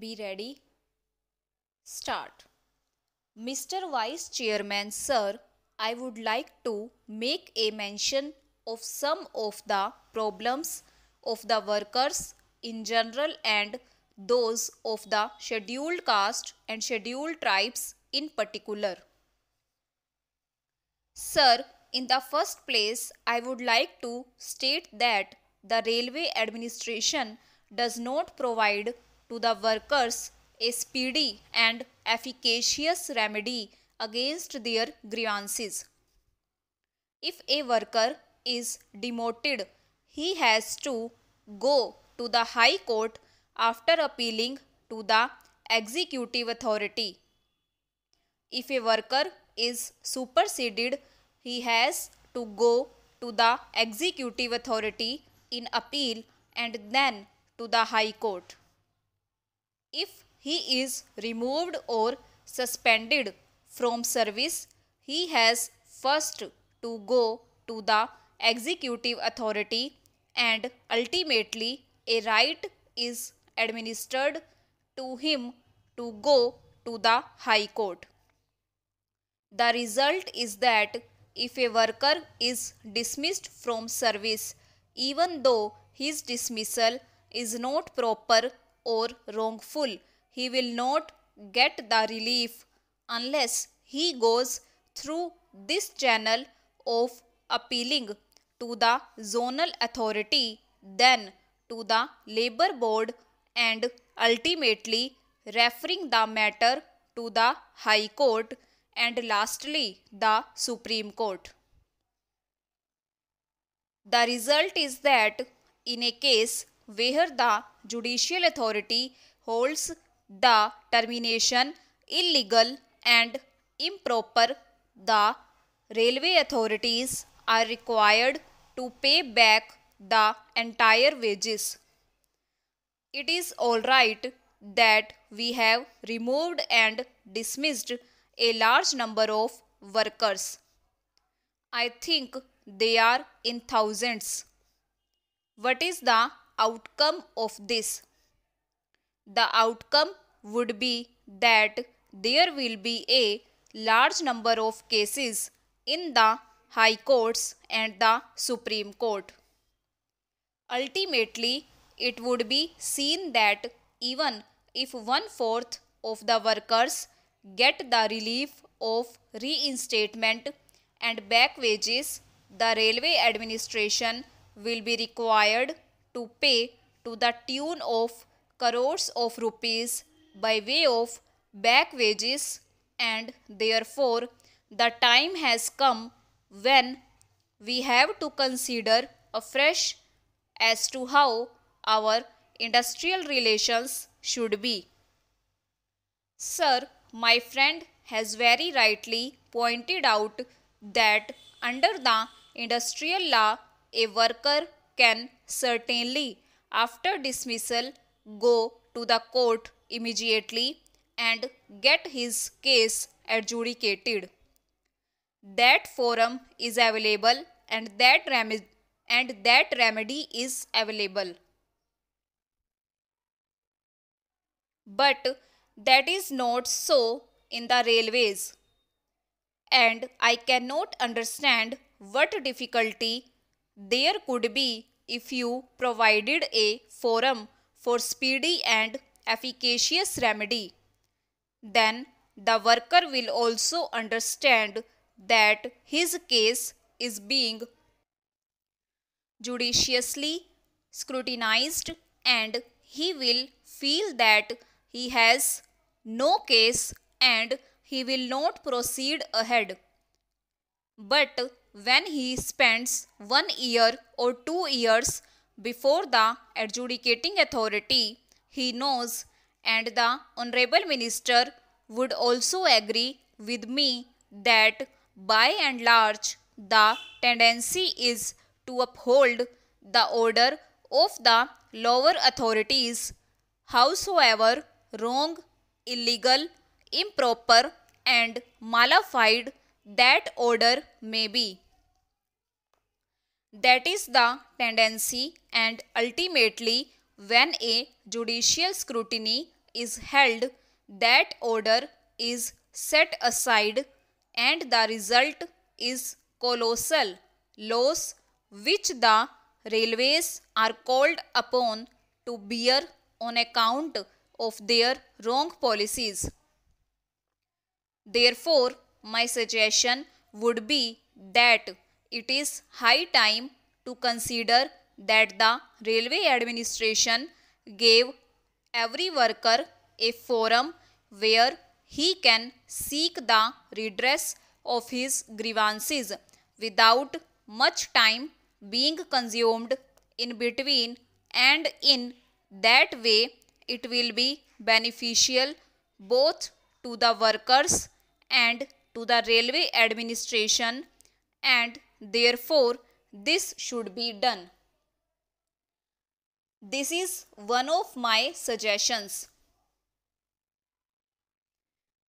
Be ready. Start. Mr. Vice Chairman, sir, I would like to make a mention of some of the problems of the workers in general and those of the scheduled caste and scheduled tribes in particular. Sir, in the first place, I would like to state that the railway administration does not provide to the workers a speedy and efficacious remedy against their grievances. If a worker is demoted, he has to go to the High Court after appealing to the executive authority. If a worker is superseded, he has to go to the executive authority in appeal and then to the High Court. If he is removed or suspended from service, he has first to go to the executive authority and ultimately a right is administered to him to go to the High Court. The result is that if a worker is dismissed from service, even though his dismissal is not proper or wrongful. He will not get the relief unless he goes through this channel of appealing to the zonal authority, then to the labour board, and ultimately referring the matter to the High Court and lastly the Supreme Court. The result is that in a case where the judicial authority holds the termination illegal and improper, the railway authorities are required to pay back the entire wages. It is alright that we have removed and dismissed a large number of workers. I think they are in thousands. What is the outcome of this? The outcome would be that there will be a large number of cases in the high courts and the Supreme Court. Ultimately, it would be seen that even if one fourth of the workers get the relief of reinstatement and back wages, the railway administration will be required to pay to the tune of crores of rupees by way of back wages and therefore the time has come when we have to consider afresh as to how our industrial relations should be. Sir, my friend has very rightly pointed out that under the industrial law, a worker can certainly, after dismissal, go to the court immediately and get his case adjudicated. That forum is available and that, remedy, and that remedy is available. But that is not so in the railways. And I cannot understand what difficulty there could be if you provided a forum for speedy and efficacious remedy. Then the worker will also understand that his case is being judiciously scrutinized and he will feel that he has no case and he will not proceed ahead. But when he spends one year or two years before the adjudicating authority, he knows, and the Honorable Minister would also agree with me that by and large the tendency is to uphold the order of the lower authorities, howsoever wrong, illegal, improper, and malified that order may be. That is the tendency and ultimately when a judicial scrutiny is held that order is set aside and the result is colossal loss which the railways are called upon to bear on account of their wrong policies. Therefore, my suggestion would be that it is high time to consider that the railway administration gave every worker a forum where he can seek the redress of his grievances without much time being consumed in between and in that way it will be beneficial both to the workers and to the railway administration and Therefore, this should be done. This is one of my suggestions.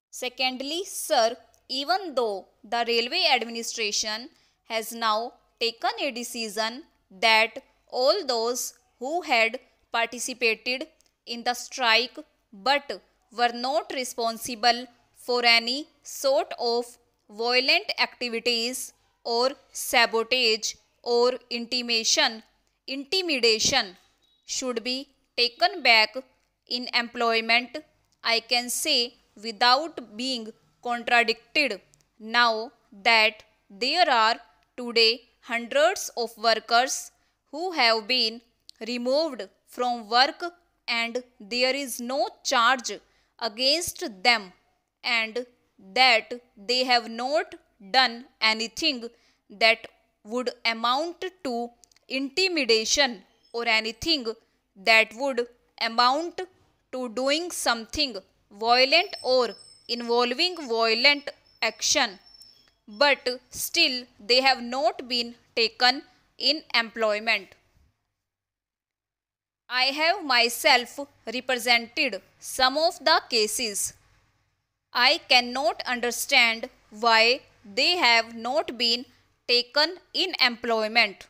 Secondly, sir, even though the railway administration has now taken a decision that all those who had participated in the strike but were not responsible for any sort of violent activities or sabotage or intimation, intimidation should be taken back in employment, I can say without being contradicted. Now that there are today hundreds of workers who have been removed from work and there is no charge against them and that they have not done anything that would amount to intimidation or anything that would amount to doing something violent or involving violent action but still they have not been taken in employment. I have myself represented some of the cases. I cannot understand why they have not been taken in employment.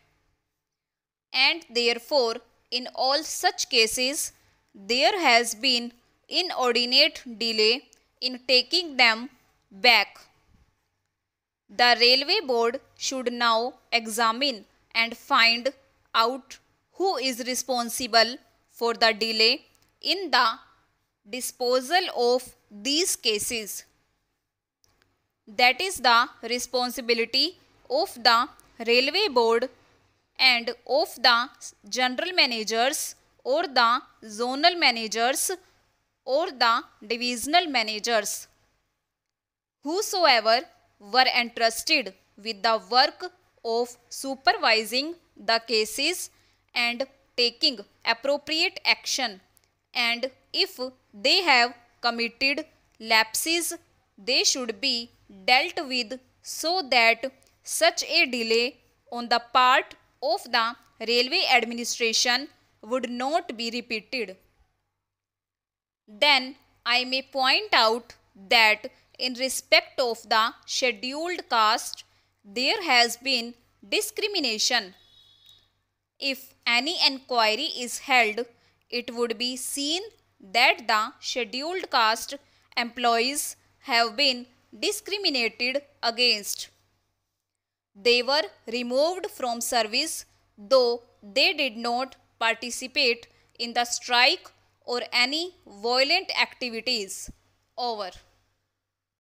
And therefore, in all such cases, there has been inordinate delay in taking them back. The railway board should now examine and find out who is responsible for the delay in the disposal of these cases that is the responsibility of the railway board and of the general managers or the zonal managers or the divisional managers. Whosoever were entrusted with the work of supervising the cases and taking appropriate action and if they have committed lapses they should be dealt with so that such a delay on the part of the railway administration would not be repeated. Then I may point out that in respect of the scheduled caste, there has been discrimination. If any enquiry is held, it would be seen that the scheduled caste employees have been discriminated against. They were removed from service though they did not participate in the strike or any violent activities. Over.